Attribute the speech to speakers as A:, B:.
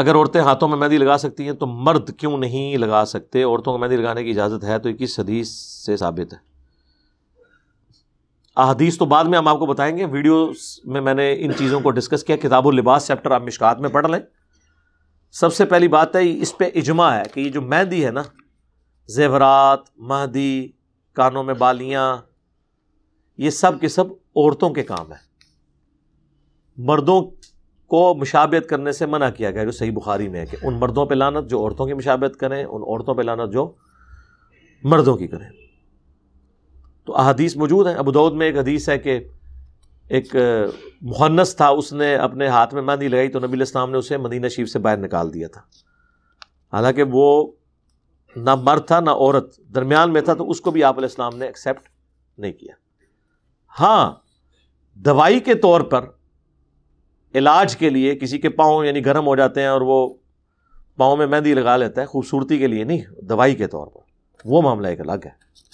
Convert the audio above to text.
A: अगर औरतें हाथों में मेहंदी लगा सकती हैं तो मर्द क्यों नहीं लगा सकते औरतों को मेहंदी लगाने की इजाज़त है तो इक्कीस हदीस से साबित है अहदीस तो बाद में हम आपको बताएंगे वीडियो में मैंने इन चीज़ों को डिस्कस किया किताबो लिबास चैप्टर आप मिशकात में पढ़ लें सबसे पहली बात है इस पर इजमा है कि ये जो मेहंदी है ना जेवरात मेहंदी कानों में बालियाँ ये सब के सब औरतों के काम है मर्दों को मुशाबत करने से मना किया गया जो सही बुखारी में है कि उन मर्दों पर लानत जो औरतों की मुशाबत करें उन औरतों पर लानत जो मर्दों की करें तो अदीस मौजूद है अब दौद में एक हदीस है कि एक मुहन्नस था उसने अपने हाथ में मंदी लगाई तो नबी इस्लाम ने उसे मदीना शरीफ से बाहर निकाल दिया था हालांकि वो ना मर्द था ना औरत दरमियान में था तो उसको भी आप इस्लाम ने एक्सेप्ट नहीं किया हाँ दवाई के तौर पर इलाज के लिए किसी के पाँव यानी गर्म हो जाते हैं और वो पाँव में मेहंदी लगा लेता है खूबसूरती के लिए नहीं दवाई के तौर पर वो मामला एक अलग है